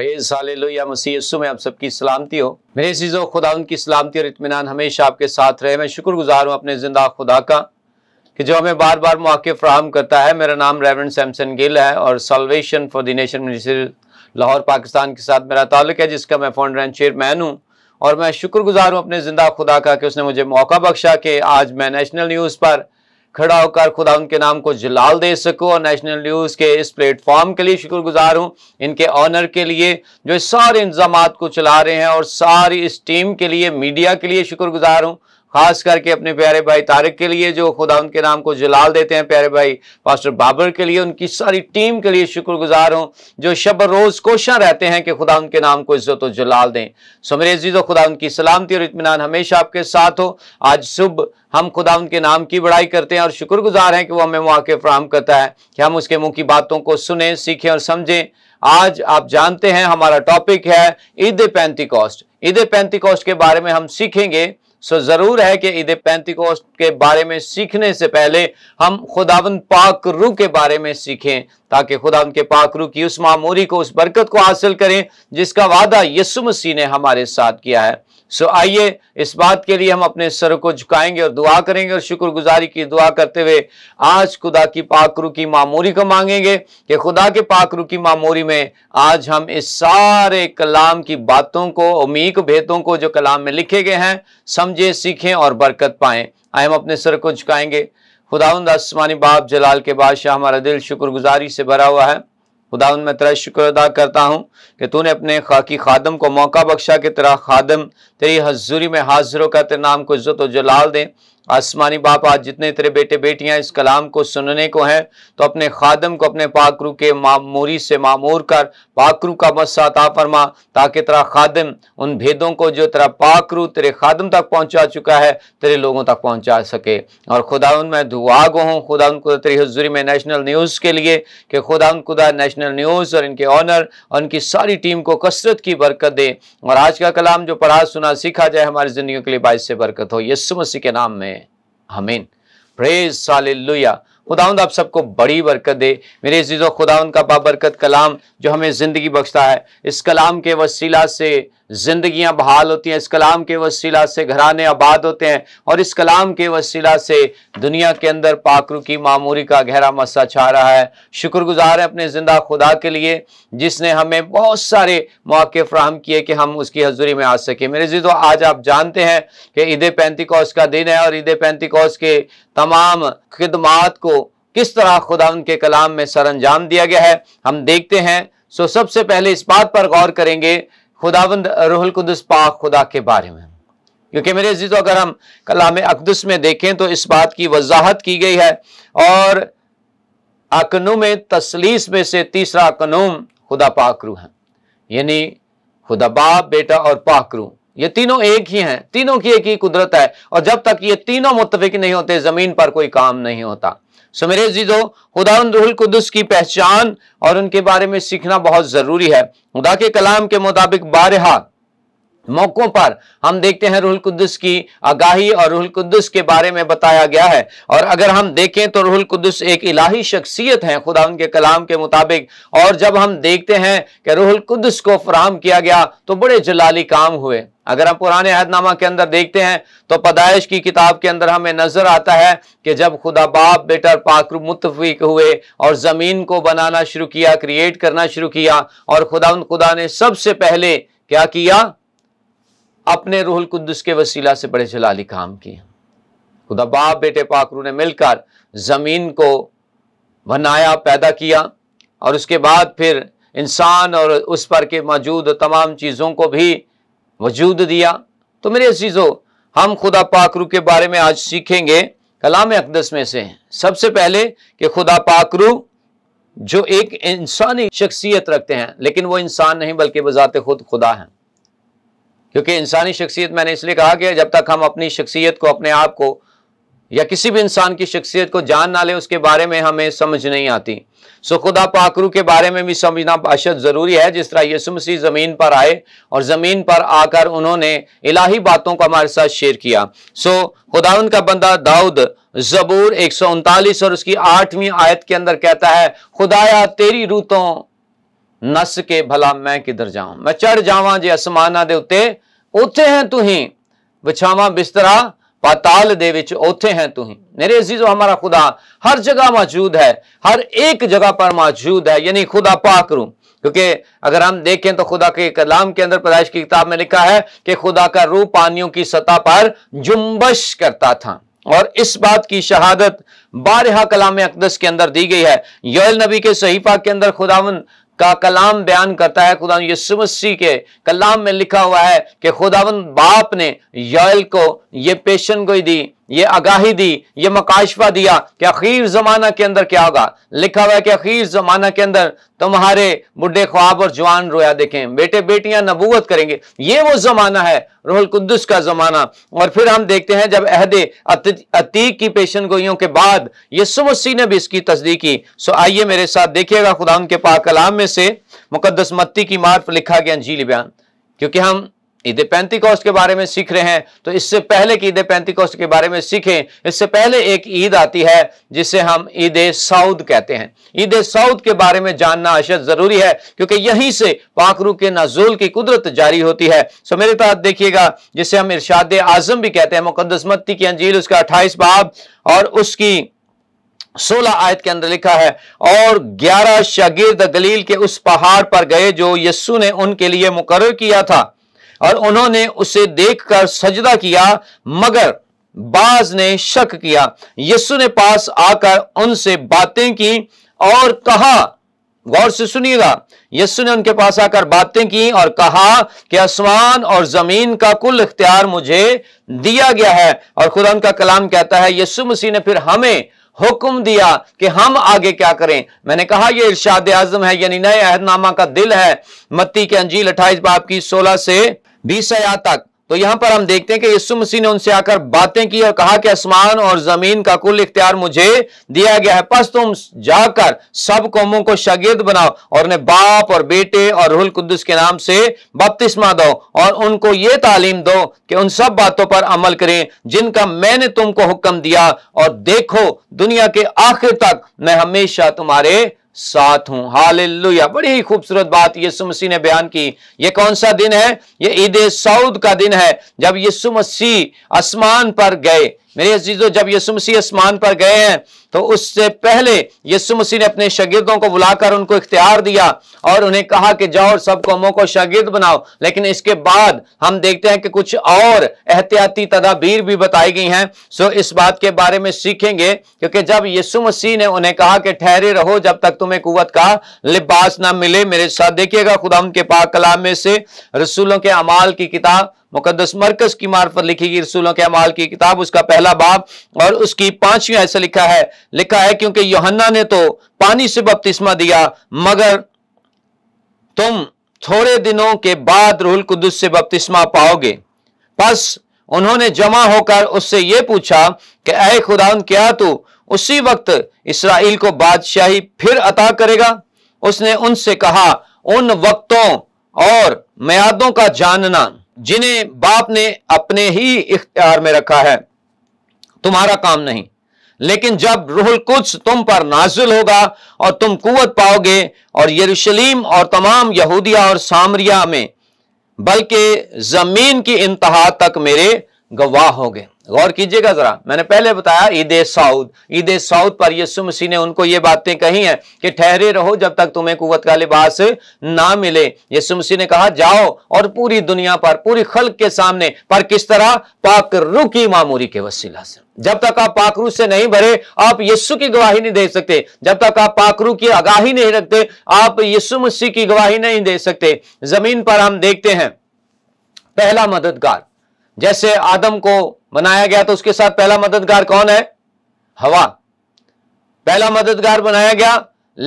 praise hallelujah मसीह यस्सु में आप सबकी सलामती हो मेरे चीज़ों खुदा उनकी सलामती और इतमान हमेशा आपके साथ रहे मैं शुक्रगुजार हूँ अपने ज़िंदा खुदा का कि जो हमें बार बार मौके फ्राहम करता है मेरा नाम रेवरेंड सैमसन गिल है और salvation for the nation ministry Lahore Pakistan के साथ मेरा ताल्लुक है जिसका मैं फोन रैन चेयरमैन हूँ और मैं शुक्रगुजार हूँ अपने ज़िंदा खुदा का कि उसने मुझे मौका बख्शा कि आज मैं नेशनल न्यूज़ पर खड़ा होकर खुदा उनके नाम को जलाल दे सकूँ और नेशनल न्यूज़ के इस प्लेटफॉर्म के लिए शुक्रगुजार हूँ इनके ऑनर के लिए जो सारे इंतजाम को चला रहे हैं और सारी इस टीम के लिए मीडिया के लिए शुक्रगुजार हूँ खास करके अपने प्यारे भाई तारिक के लिए जो खुदा उनके नाम को जलाल देते हैं प्यारे भाई पास्टर बाबर के लिए उनकी सारी टीम के लिए शुक्रगुजार हूं जो शब रोज कोशा रहते हैं कि खुदा उनके नाम को इज्जत जलाल दें जी तो खुदा उनकी सलामती और इतमान हमेशा आपके साथ हो आज सुबह हम खुदा उनके नाम की बड़ाई करते हैं और शुक्रगुजार हैं कि वो हमें मौके फ्राहम करता है कि हम उसके मुंह की बातों को सुने सीखें और समझें आज आप जानते हैं हमारा टॉपिक है ईद पैंती कॉस्ट ईद पैंती कॉस्ट के बारे में हम सीखेंगे सो ज़रूर है कि ईद पैंतीकोस्ट के बारे में सीखने से पहले हम खुदावन पाक रू के बारे में सीखें ताकि खुदावन के पाक रू की उस मामूरी को उस बरकत को हासिल करें जिसका वादा यसु मसीह ने हमारे साथ किया है सो आइए इस बात के लिए हम अपने सर को झुकाएंगे और दुआ करेंगे और शुक्रगुजारी की दुआ करते हुए आज खुदा की पाकरू की मामूरी को मांगेंगे कि खुदा के पाकरू की मामूरी में आज हम इस सारे कलाम की बातों को उमीक भेदों को जो कलाम में लिखे गए हैं समझें सीखें और बरकत पाएँ आए हम अपने सर को झुकाएंगे खुदा आसमानी बाप जलाल के बादशाह हमारा दिल शुक्रगुजारी से भरा हुआ है खुदा मैं तेरा शुक्र अदा करता हूँ कि तूने अपने खाकी खादम को मौका बख्शा कि तेरा खादम तेरी हजूरी में हाजिर होकर तेरे नाम को इज्जत जलाल दें आसमानी बाप आज जितने तेरे बेटे बेटियां इस कलाम को सुनने को हैं तो अपने खादम को अपने पाकरू के मामूरी से मामूर कर पाकरू का मस्सा ता फरमा ताकि तेरा खादम उन भेदों को जो तेरा पाकरू तेरे खादम तक पहुंचा चुका है तेरे लोगों तक पहुंचा सके और खुदा मैं दुआ गो हूँ खुदा उनको तेरी हजूरी में नेशनल न्यूज़ के लिए कि खुदा खुदा नेशनल न्यूज़ और इनके ऑनर और उनकी सारी टीम को कसरत की बरकत दे और आज का कलाम जो पढ़ा सुना सीखा जाए हमारी ज़िंदगी के लिए बाइस से बरकत हो यस्सु मसीह के नाम में हमेन प्रेज सालिया खुदाउन आप सबको बड़ी बरकत दे मेरे जीजो खुदाउंद का बाबरकत कलाम जो हमें ज़िंदगी बख्शता है इस कलाम के वसीला से ज़िंदियाँ बहाल होती हैं इस कलाम के वसीला से घराने आबाद होते हैं और इस कलाम के वसीला से दुनिया के अंदर पाकरू की मामूरी का गहरा मसा छा रहा है शुक्रगुजार है अपने ज़िंदा खुदा के लिए जिसने हमें बहुत सारे मौके फ्राहम किए कि हम उसकी हजूरी में आ सकें मेरे जी तो आज आप जानते हैं कि ईद पैंतीकौस का दिन है और ईद पैंतीकौस के तमाम खदमात को किस तरह खुदा उनके कलाम में सर अंजाम दिया गया है हम देखते हैं सो सबसे पहले इस बात पर गौर करेंगे खुदाबंद रोहल कुदस पाक खुदा के बारे में क्योंकि मेरे जी तो अगर हम कलाम अकदस में देखें तो इस बात की वजाहत की गई है और अकनुम तसलीस में से तीसरा अकनूम खुदा पाकरू है यानी खुदा बाप बेटा और पाकरू ये तीनों एक ही हैं तीनों की एक ही कुदरत है और जब तक ये तीनों मुतफिक नहीं होते ज़मीन पर कोई काम नहीं होता सो मेरे जीदो खुदा रूहुल कुदस की पहचान और उनके बारे में सीखना बहुत ज़रूरी है खुदा के कलाम के मुताबिक बारहा मौक़ों पर हम देखते हैं रूहुल कुद्दस की आगाही और रूहुल कुद्दस के बारे में बताया गया है और अगर हम देखें तो रूहुल कुद्दस एक इलाही शख्सियत है खुदा उनके कलाम के मुताबिक और जब हम देखते हैं कि रूहुल कुद्दस को फराम किया गया तो बड़े जलाली काम हुए अगर हम पुराने अहदनामा के अंदर देखते हैं तो पदाइश की किताब के अंदर हमें नजर आता है कि जब खुदा बाप बेटर पाकर मुतफिक हुए और ज़मीन को बनाना शुरू किया क्रिएट करना शुरू किया और खुदा खुदा ने सबसे पहले क्या किया अपने रूहुल कुद्दस के वसीला से बड़े जलाली काम किए खुदा बाप बेटे पाकरू ने मिलकर ज़मीन को बनाया पैदा किया और उसके बाद फिर इंसान और उस पर के मौजूद तमाम चीज़ों को भी वजूद दिया तो मेरे अजीज़ों हम खुदा पाकरू के बारे में आज सीखेंगे कलाम अकदस में से सबसे पहले कि खुदा पाकरू जो एक इंसानी शख्सियत रखते हैं लेकिन वो इंसान नहीं बल्कि बजाते खुद खुदा हैं क्योंकि इंसानी शख्सियत मैंने इसलिए कहा कि जब तक हम अपनी शख्सियत को अपने आप को या किसी भी इंसान की शख्सियत को जान ना ले उसके बारे में हमें समझ नहीं आती सो खुदा पाकरू के बारे में भी समझना अशद ज़रूरी है जिस तरह यसु मसीह ज़मीन पर आए और ज़मीन पर आकर उन्होंने इलाही बातों को हमारे साथ शेयर किया सो खुदा उनका बंदा दाऊद जबूर एक सौ उनतालीस और उसकी आठवीं आयत के अंदर कहता है खुदाया तेरी रूतों नस के भला मैं किधर जाऊं मैं चढ़ जावा जे आसमाना दे उत्ते ਉੱਥੇ ਹੈ ਤੂੰ ਹੀ ਵਿਛਾਵਾਂ पाताल दे विच हैं तू मेरे अजीजो हमारा खुदा हर जगह मौजूद है हर एक जगह पर मौजूद है यानी खुदा पाक क्योंकि अगर हम देखें तो खुदा के कलाम के अंदर पैदाइश की किताब में लिखा है कि खुदा का रूह पानियों की सतह पर जुम्बश करता था और इस बात की शहादत बारहा कलाम अकदस के अंदर दी गई है योल नबी के सहीफा के अंदर खुदावन का कलाम बयान करता है खुदा यसु मसीह के कलाम में लिखा हुआ है कि खुदावन बाप ने यल को ये पेशन गोई दी ये आगाही दी ये मकाशवा दिया कि अखीर ज़माना के अंदर क्या होगा लिखा हुआ है कि अखीर ज़माना के अंदर तुम्हारे बुढ़े ख्वाब और जवान रोया देखें बेटे बेटियां नबूवत करेंगे ये वो ज़माना है रोहल कुद्दस का ज़माना और फिर हम देखते हैं जब अहद अतीक की पेशन गोइयों के बाद यसु मसीह ने भी इसकी तस्दीक की सो आइए मेरे साथ देखिएगा खुदा के पाकलाम में से मुकदस मत्ती की मार्फ लिखा गया अंजील बयान क्योंकि हम ईद पैंती के बारे में सीख रहे हैं तो इससे पहले कि ईद पैंती के बारे में सीखें इससे पहले एक ईद आती है जिसे हम ईद सऊद कहते हैं ईद सऊद के बारे में जानना अशद जरूरी है क्योंकि यहीं से पाखरू के नजूल की कुदरत जारी होती है सो मेरे तहत देखिएगा जिसे हम इर्शाद आजम भी कहते हैं मुकदसमती की अंजील उसका अट्ठाईस बाब और उसकी सोलह आयत के अंदर लिखा है और ग्यारह शागिर्द गलील के उस पहाड़ पर गए जो यस्सू ने उनके लिए मुकर किया था और उन्होंने उसे देखकर सजदा किया मगर बाज ने शक किया यस्सु ने पास आकर उनसे बातें की और कहा गौर से सुनिएगा यस्सु ने उनके पास आकर बातें की और कहा कि आसमान और जमीन का कुल इख्तियार मुझे दिया गया है और खुदा उनका कलाम कहता है यस्सु मसीह ने फिर हमें हुक्म दिया कि हम आगे क्या करें मैंने कहा यह इर्शाद आजम है यानी नए अहदनामा का दिल है मत्ती के अंजील अट्ठाईस बाप की सोलह से बीस आयात तक तो यहां पर हम देखते हैं कि यीशु मसीह ने उनसे आकर बातें की और कहा कि आसमान और जमीन का कुल इख्तियार मुझे दिया गया है बस तुम जाकर सब कौमों को शागिर्द बनाओ और उन्हें बाप और बेटे और रुहुल कुद्दुस के नाम से बपतिस्मा दो और उनको ये तालीम दो कि उन सब बातों पर अमल करें जिनका मैंने तुमको हुक्म दिया और देखो दुनिया के आखिर तक मैं हमेशा तुम्हारे साथ हूं हालेलुया बड़ी ही खूबसूरत बात यीशु मसीह ने बयान की ये कौन सा दिन है ये ईद सऊद का दिन है जब यीशु मसीह आसमान पर गए मेरे अजीजों जब यसु मसीह आसमान पर गए हैं तो उससे पहले यसु मसीह ने अपने शगिर्दों को बुलाकर उनको इख्तियार दिया और उन्हें कहा कि जाओ और सब कौमों को शगिर्द बनाओ लेकिन इसके बाद हम देखते हैं कि कुछ और एहतियाती तदाबीर भी बताई गई हैं सो इस बात के बारे में सीखेंगे क्योंकि जब यसु मसीह ने उन्हें कहा कि ठहरे रहो जब तक तुम्हें कुत का लिबास ना मिले मेरे साथ देखिएगा खुदा उनके पाक कलाम में से रसूलों के अमाल की किताब मुकदस मरकज की मार्फत लिखी गई रसूलों के अमाल की किताब उसका पहला बाब और उसकी पांचवी ऐसा लिखा है लिखा है क्योंकि योहन्ना ने तो पानी से बपतिस्मा दिया मगर तुम थोड़े दिनों के बाद रूहुल कुदस से बपतिस्मा पाओगे बस उन्होंने जमा होकर उससे ये पूछा कि अः खुदा क्या तू उसी वक्त इसराइल को बादशाही फिर अता करेगा उसने उनसे कहा उन वक्तों और मैयादों का जानना जिन्हें बाप ने अपने ही इख्तियार में रखा है तुम्हारा काम नहीं लेकिन जब रूहुल कुछ तुम पर नाजिल होगा और तुम कुवत पाओगे और यरूशलेम और तमाम यहूदिया और सामरिया में बल्कि जमीन की इंतहा तक मेरे गवाह होगे गौर कीजिएगा जरा मैंने पहले बताया ईद सऊद ईद सऊद पर यीशु मसीह ने उनको ये बातें कही हैं कि ठहरे रहो जब तक तुम्हें कुवत का लिबास ना मिले यीशु मसीह ने कहा जाओ और पूरी दुनिया पर पूरी खल्क के सामने पर किस तरह रू की मामूरी के वसीला से जब तक आप पाकरू से नहीं भरे आप यीशु की गवाही नहीं दे सकते जब तक आप पाकरू की आगाही नहीं रखते आप यीशु मसीह की गवाही नहीं दे सकते जमीन पर हम देखते हैं पहला मददगार जैसे आदम को बनाया गया तो उसके साथ पहला मददगार कौन है हवा पहला मददगार बनाया गया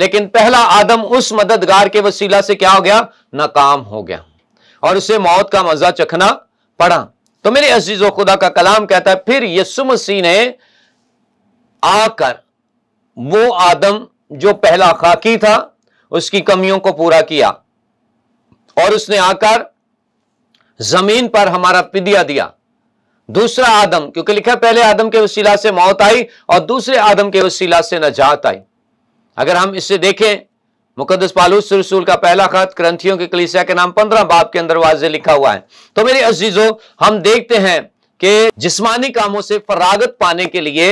लेकिन पहला आदम उस मददगार के वसीला से क्या हो गया नाकाम हो गया और उसे मौत का मजा चखना पड़ा तो मेरे अजीज खुदा का कलाम कहता है फिर यसु मसीह ने आकर वो आदम जो पहला खाकी था उसकी कमियों को पूरा किया और उसने आकर जमीन पर हमारा पिदिया दिया दूसरा आदम क्योंकि लिखा पहले आदम के वसीला से मौत आई और दूसरे आदम के वसीला से नजात आई अगर हम इससे देखें मुकदस पालूस रसूल का पहला खत ग्रंथियों के कलिसिया के नाम पंद्रह बाप के अंदर वाजे लिखा हुआ है तो मेरे अजीजों हम देखते हैं कि जिस्मानी कामों से फरागत पाने के लिए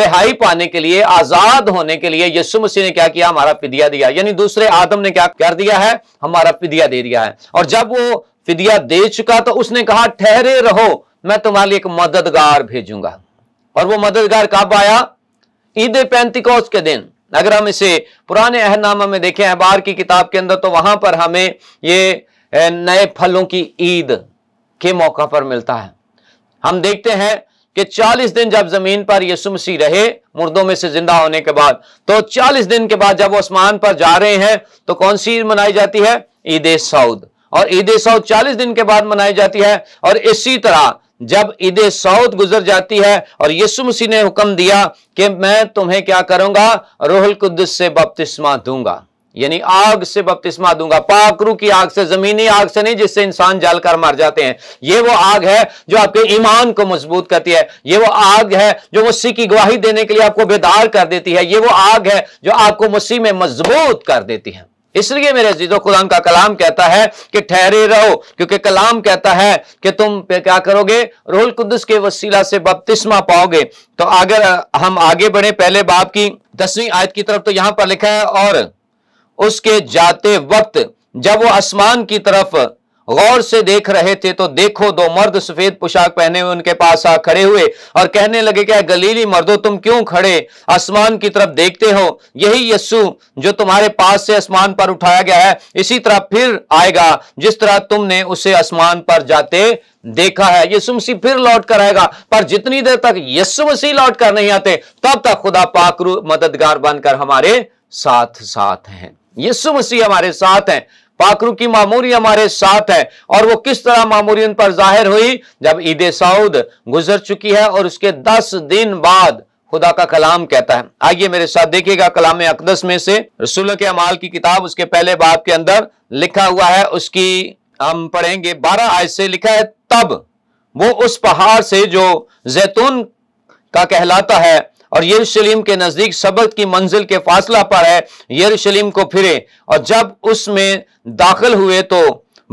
रिहाई पाने के लिए आजाद होने के लिए यीशु मसीह ने क्या किया हमारा फिदिया दिया यानी दूसरे आदम ने क्या कर दिया है हमारा फिदिया दे दिया है और जब वो फिदिया दे चुका तो उसने कहा ठहरे रहो मैं तुम्हारे लिए एक मददगार भेजूंगा और वो मददगार कब आया ईद पैंतिकोस के दिन अगर हम इसे पुराने अहनामा में देखें अहबार की किताब के अंदर तो वहां पर हमें ये नए फलों की ईद के मौका पर मिलता है हम देखते हैं कि 40 दिन जब जमीन पर यीशु मसीह रहे मुर्दों में से जिंदा होने के बाद तो 40 दिन के बाद जब वो आसमान पर जा रहे हैं तो कौन सी ईद मनाई जाती है ईद सऊद और ईद सऊद 40 दिन के बाद मनाई जाती है और इसी तरह जब ईद सऊद गुजर जाती है और यीशु मसीह ने हुक्म दिया कि मैं तुम्हें क्या करूंगा रोहल कुद्दस से बपतिस्मा दूंगा यानी आग से बपतिस्मा दूंगा पाकरू की आग से जमीनी आग से नहीं जिससे इंसान जलकर मर जाते हैं ये वो आग है जो आपके ईमान को मजबूत करती है ये वो आग है जो मुसी की गवाही देने के लिए आपको बेदार कर देती है ये वो आग है जो आपको मुसी में मजबूत कर देती है इसलिए मेरे जीजो कुरान का कलाम कहता है कि ठहरे रहो क्योंकि कलाम कहता है कि तुम पे क्या करोगे रोहल कुदस के वसीला से बपतिस्मा पाओगे तो अगर हम आगे बढ़े पहले बाप की दसवीं आयत की तरफ तो यहां पर लिखा है और उसके जाते वक्त जब वो आसमान की तरफ गौर से देख रहे थे तो देखो दो मर्द सफेद पोशाक पहने हुए उनके पास आ खड़े हुए और कहने लगे क्या गलीली मर्दो तुम क्यों खड़े आसमान की तरफ देखते हो यही यस्सु जो तुम्हारे पास से आसमान पर उठाया गया है इसी तरह फिर आएगा जिस तरह तुमने उसे आसमान पर जाते देखा है यीशु मसीह फिर लौट कर आएगा पर जितनी देर तक यीशु मसीह लौट कर नहीं आते तब तक खुदा पाकरू मददगार बनकर हमारे साथ साथ हैं यीशु मसीह हमारे साथ हैं पाकरू की मामूरी हमारे साथ है और वो किस तरह मामूरी उन पर जाहिर हुई जब ईद साउद गुजर चुकी है और उसके दस दिन बाद खुदा का कलाम कहता है आइए मेरे साथ देखिएगा कलाम अकदस में से रसुल के अमाल की किताब उसके पहले बाप के अंदर लिखा हुआ है उसकी हम पढ़ेंगे बारह आय से लिखा है तब वो उस पहाड़ से जो जैतून का कहलाता है और यरूशलेम के नजदीक सबक की मंजिल के फासला पर है यरूशलेम को फिरे और जब उसमें दाखिल हुए तो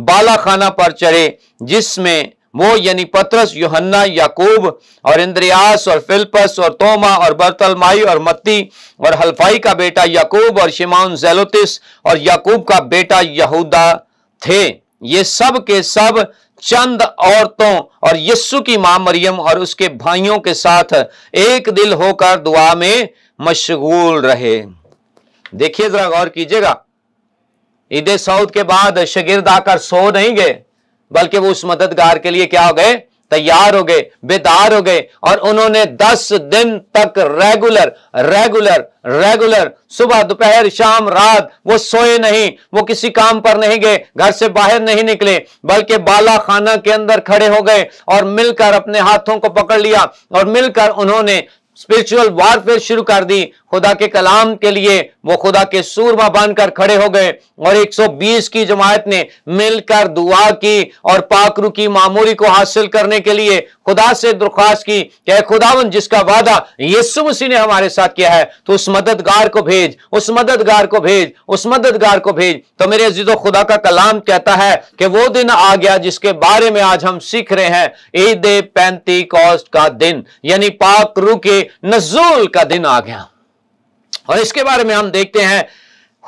बाला खाना पर चढ़े जिसमें वो यानी पत्रस योहन्ना याकूब और इंद्रियास और फिल्पस और तोमा और बर्तलमाई और मत्ती और हल्फाई का बेटा याकूब और शिमान जैलोतिस और याकूब का बेटा यहूदा थे ये सब के सब चंद औरतों और यस्सु की मां मरियम और उसके भाइयों के साथ एक दिल होकर दुआ में मशगूल रहे देखिए जरा गौर कीजिएगा ईद सऊद के बाद शगिर्द आकर सो नहीं गए बल्कि वो उस मददगार के लिए क्या हो गए तैयार हो गए बेदार हो गए और उन्होंने 10 दिन तक रेगुलर रेगुलर रेगुलर सुबह दोपहर शाम रात वो सोए नहीं वो किसी काम पर नहीं गए घर से बाहर नहीं निकले बल्कि बाला खाना के अंदर खड़े हो गए और मिलकर अपने हाथों को पकड़ लिया और मिलकर उन्होंने स्पिरिचुअल वॉरफेयर शुरू कर दी खुदा के कलाम के लिए वो खुदा के सूरमा बनकर खड़े हो गए और 120 की जमायत ने मिलकर दुआ की और पाकरू की मामूरी को हासिल करने के लिए खुदा से दरख्वास्त की कि खुदावन जिसका वादा यीशु मसीह ने हमारे साथ किया है तो उस मददगार को भेज उस मददगार को भेज उस मददगार को भेज तो मेरे अजीजों खुदा का कलाम कहता है कि वो दिन आ गया जिसके बारे में आज हम सीख रहे हैं ईद पैंती का दिन यानी पाकरू के नजूल का दिन आ गया और इसके बारे में हम देखते हैं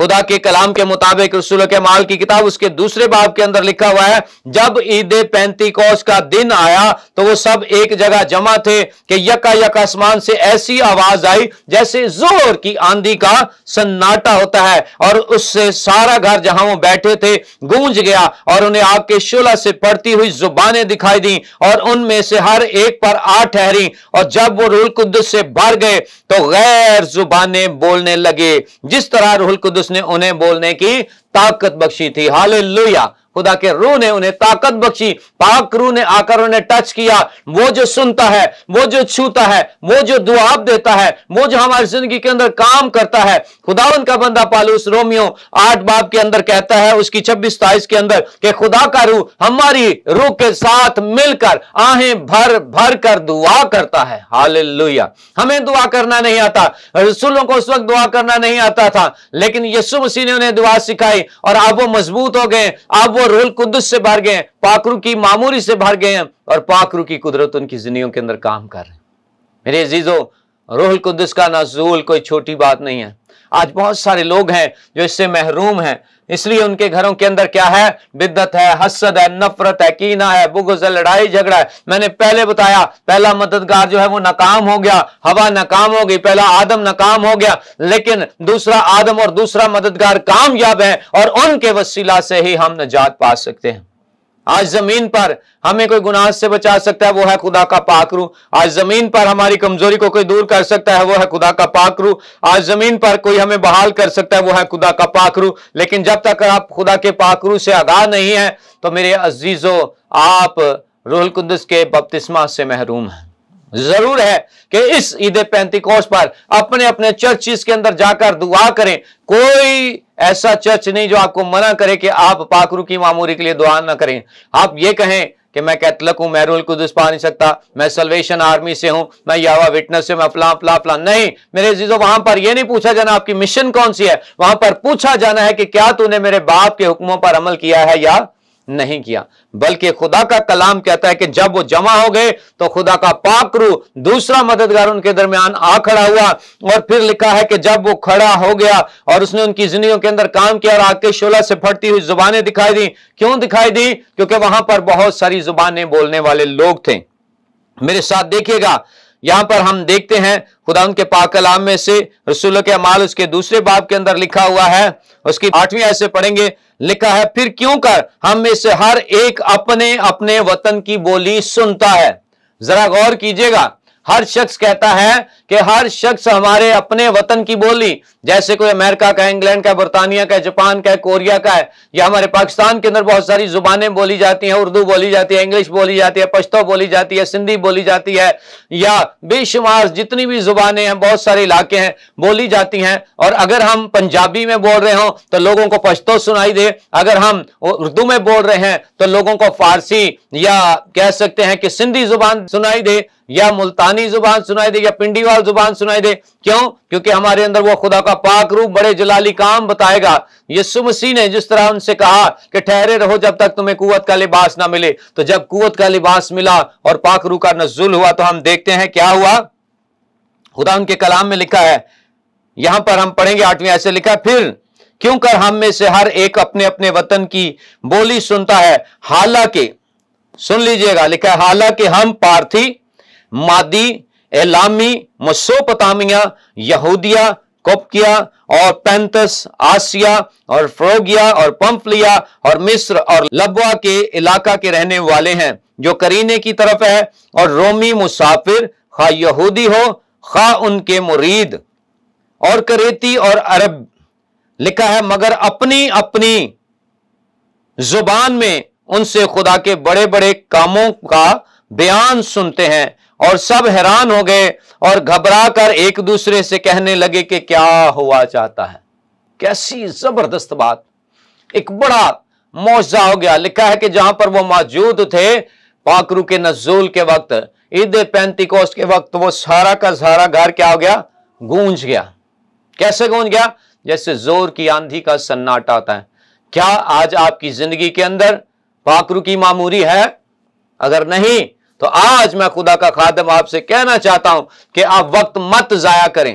खुदा के कलाम के मुताबिक रसूल के माल की किताब उसके दूसरे बाब के अंदर लिखा हुआ है जब ईद पैंती का दिन आया तो वो सब एक जगह जमा थे कि यका यक आसमान से ऐसी आवाज आई जैसे जोर की आंधी का सन्नाटा होता है और उससे सारा घर जहां वो बैठे थे गूंज गया और उन्हें आग के शोला से पड़ती हुई जुबानें दिखाई दी और उनमें से हर एक पर आ ठहरी और जब वो रूल कुद्दस से भर गए तो गैर जुबानें बोलने लगे जिस तरह रोहुल कुद उसने उन्हें बोलने की ताकत बख्शी थी हाल लोहिया खुदा के रू ने उन्हें ताकत बख्शी पाक रू ने आकर उन्हें टच किया वो जो सुनता है वो जो छूता है वो जो दुआब देता है वो जो हमारी जिंदगी के अंदर काम करता है खुदावन का बंदा पालूस रोमियो आठ बाप के अंदर कहता है उसकी छब्बीस ताइस के अंदर के खुदा का रू हमारी रूह के साथ मिलकर आहें भर भर कर दुआ करता है हाल हमें दुआ करना नहीं आता रसुलों को उस वक्त दुआ करना नहीं आता था लेकिन यसु मसीह ने उन्हें दुआ सिखाई और अब वो मजबूत हो गए अब वो रूल कुदस से भर गए हैं पाखरू की मामूरी से भर गए हैं और पाखरू की कुदरत उनकी जिंदगियों के अंदर काम कर रहे हैं मेरे अजीजो रोहल कुदस का नजूल कोई छोटी बात नहीं है आज बहुत सारे लोग हैं जो इससे महरूम हैं इसलिए उनके घरों के अंदर क्या है बिद्दत है हसद है नफरत है कीना है बुगज है लड़ाई झगड़ा है मैंने पहले बताया पहला मददगार जो है वो नाकाम हो गया हवा नाकाम हो गई पहला आदम नाकाम हो गया लेकिन दूसरा आदम और दूसरा मददगार कामयाब है और उनके वसीला से ही हम निजात पा सकते हैं आज जमीन पर हमें कोई गुनाह से बचा सकता है वो है खुदा का पाकरू आज जमीन पर हमारी कमजोरी को कोई दूर कर सकता है वो है खुदा का पाकरू आज जमीन पर कोई हमें बहाल कर सकता है वो है खुदा का पाकरू लेकिन जब तक आप खुदा के पाकरू से आगाह नहीं है तो मेरे अजीजों आप रोहल कुंदस के बपतिस्मा से महरूम हैं जरूर है कि इस ईद पैंतीकोस पर अपने अपने चर्चिस के अंदर जाकर दुआ करें कोई ऐसा चर्च नहीं जो आपको मना करे कि आप पाखरू की मामूरी के लिए दुआ ना करें आप ये कहें कि मैं कैथलक हूं मैं रोल कुदस पा नहीं सकता मैं सलवेशन आर्मी से हूं मैं यावा विटनेस से मैं अपला अपला अपला नहीं मेरे जीजो वहां पर यह नहीं पूछा जाना आपकी मिशन कौन सी है वहां पर पूछा जाना है कि क्या तूने मेरे बाप के हुक्मों पर अमल किया है या नहीं किया बल्कि खुदा का कलाम कहता है कि जब वो जमा हो गए तो खुदा का पाकरू दूसरा मददगार उनके दरमियान आ खड़ा हुआ और फिर लिखा है कि जब वो खड़ा हो गया और उसने उनकी जिंदगी के अंदर काम किया और आग के शोला से फटती हुई जुबानें दिखाई दी क्यों दिखाई दी क्योंकि वहां पर बहुत सारी जुबानें बोलने वाले लोग थे मेरे साथ देखिएगा यहां पर हम देखते हैं खुदा उनके पाकलाम में से रसुल के अमाल उसके दूसरे बाब के अंदर लिखा हुआ है उसकी आठवीं ऐसे पढ़ेंगे लिखा है फिर क्यों कर हम में से हर एक अपने अपने वतन की बोली सुनता है जरा गौर कीजिएगा हर शख्स कहता है कि हर शख्स हमारे अपने वतन की बोली जैसे कोई अमेरिका का इंग्लैंड का बरतानिया का जापान का कोरिया का है या हमारे पाकिस्तान के अंदर बहुत सारी जुबानें बोली जाती हैं उर्दू बोली जाती है इंग्लिश बोली जाती है पश्तो बोली जाती है सिंधी बोली जाती है या बेशुमार जितनी भी जुबानें हैं बहुत सारे इलाके हैं बोली जाती हैं और अगर हम पंजाबी में बोल रहे हों तो लोगों को पश्तो सुनाई दे अगर हम उर्दू में बोल रहे हैं तो लोगों को फारसी या कह सकते हैं कि सिंधी जुबान सुनाई दे या मुल्तानी जुबान सुनाई दे या पिंडीवाल जुबान सुनाई दे क्यों क्योंकि हमारे अंदर वो खुदा का पाक रूप बड़े जलाली काम बताएगा यीशु मसीह ने जिस तरह उनसे कहा कि ठहरे रहो जब तक तुम्हें कुवत का लिबास ना मिले तो जब कुवत का लिबास मिला और पाक रू का नजुल हुआ तो हम देखते हैं क्या हुआ खुदा उनके कलाम में लिखा है यहां पर हम पढ़ेंगे आठवीं ऐसे लिखा है फिर क्यों कर हम में से हर एक अपने अपने वतन की बोली सुनता है हालांकि सुन लीजिएगा लिखा है हालांकि हम पार्थी मादी एलामी मसोपतामिया यहूदिया कोपकिया और पैंतस आसिया और फ्रोगिया और पंफलिया और मिस्र और लबवा के इलाका के रहने वाले हैं जो करीने की तरफ है और रोमी मुसाफिर खा यहूदी हो खा उनके मुरीद और करेती और अरब लिखा है मगर अपनी अपनी जुबान में उनसे खुदा के बड़े बड़े कामों का बयान सुनते हैं और सब हैरान हो गए और घबरा कर एक दूसरे से कहने लगे कि क्या हुआ चाहता है कैसी जबरदस्त बात एक बड़ा मुआवजा हो गया लिखा है कि जहां पर वो मौजूद थे पाकरू के नजूल के वक्त ईद पैंतीकोस के वक्त वो सारा का सारा घर क्या हो गया गूंज गया कैसे गूंज गया जैसे जोर की आंधी का सन्नाटा आता है क्या आज आपकी जिंदगी के अंदर पाकरू की मामूरी है अगर नहीं तो आज मैं खुदा का खादम आपसे कहना चाहता हूं कि आप वक्त मत जाया करें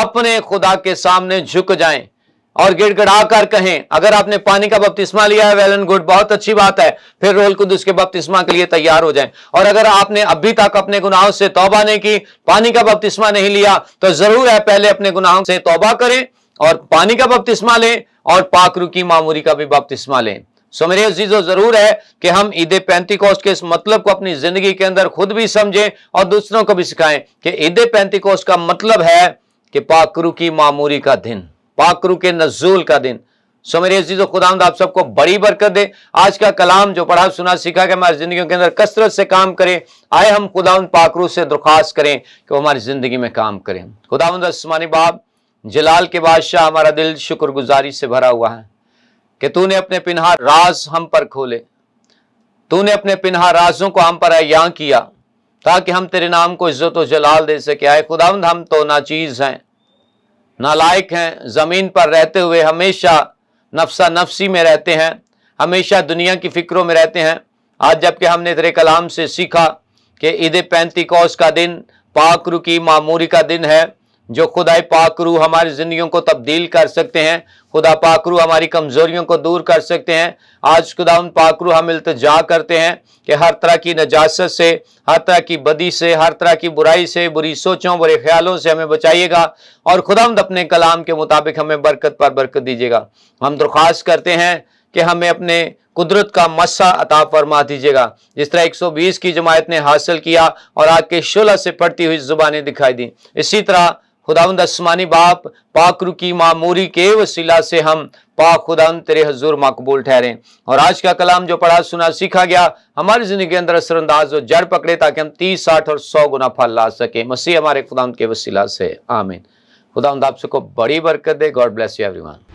अपने खुदा के सामने झुक जाएं और गिड़गिड़ा कर कहें अगर आपने पानी का बपतिस्मा लिया है वेल एंड गुड बहुत अच्छी बात है फिर रोल खुद उसके बपतिस्मा के लिए तैयार हो जाएं और अगर आपने अभी तक अपने गुनाहों से तौबा नहीं की पानी का बपतिस्मा नहीं लिया तो जरूर है पहले अपने गुनाहों से तौबा करें और पानी का बपतिस्मा लें और पाकरू की मामूरी का भी बपतिस्मा लें सो मेरे अजीजों जरूर है कि हम ईद पैंतीकोस्ट के इस मतलब को अपनी जिंदगी के अंदर खुद भी समझें और दूसरों को भी सिखाएं कि ईद पैंतीकोस्ट का मतलब है कि पाकरू की मामूरी का दिन पाकरू के नजूल का दिन सो मेरे अजीजों आप सबको बड़ी बरकत दे आज का कलाम जो पढ़ा सुना सीखा कि हमारी जिंदगी के अंदर कसरत से काम करें आए हम खुदा पाकरू से दरख्वास्त करें कि वो हमारी जिंदगी में काम करें खुदा बाब जलाल के बादशाह हमारा दिल शुक्रगुजारी से भरा हुआ है कि तूने अपने पिनहा राज हम पर खोले तूने अपने पिनहा राजों को हम पर अया किया ताकि हम तेरे नाम को इज्जत व जलाल दे सके आए खुदावंद हम तो नाचीज़ हैं नालायक हैं ज़मीन पर रहते हुए हमेशा नफसा नफसी में रहते हैं हमेशा दुनिया की फ़िक्रों में रहते हैं आज जबकि हमने तेरे कलाम से सीखा कि ईद पैंती का दिन पाकरू की मामूरी का दिन है जो खुदाई पाकरू हमारी ज़िंदगी को तब्दील कर सकते हैं खुदा पाकरू हमारी कमज़ोरियों को दूर कर सकते हैं आज खुदा उन पाकरू हम इल्तजा करते हैं कि हर तरह की नजास्त से हर तरह की बदी से हर तरह की बुराई से बुरी सोचों बुरे ख्यालों से हमें बचाइएगा और ख़ुदांद अपने कलाम के मुताबिक हमें बरकत पर बरकत दीजिएगा हम दरख्वास्त करते हैं कि हमें अपने कुदरत का मस्सा अता फरमा दीजिएगा जिस तरह 120 की जमायत ने हासिल किया और आज के शोला से पड़ती हुई जुबानें दिखाई दी इसी तरह खुदावंद आसमानी बाप पाक रुकी मामूरी के वसीला से हम पाक खुदावंद तेरे हजूर मकबूल ठहरें और आज का कलाम जो पढ़ा सुना सीखा गया हमारी जिंदगी के अंदर असरअंदाज और जड़ पकड़े ताकि हम तीस साठ और सौ गुना फल ला सकें मसीह हमारे खुदावंद के वसीला से आमिन खुदावंद आप सबको बड़ी बरकत दे गॉड ब्लेस यू एवरीवन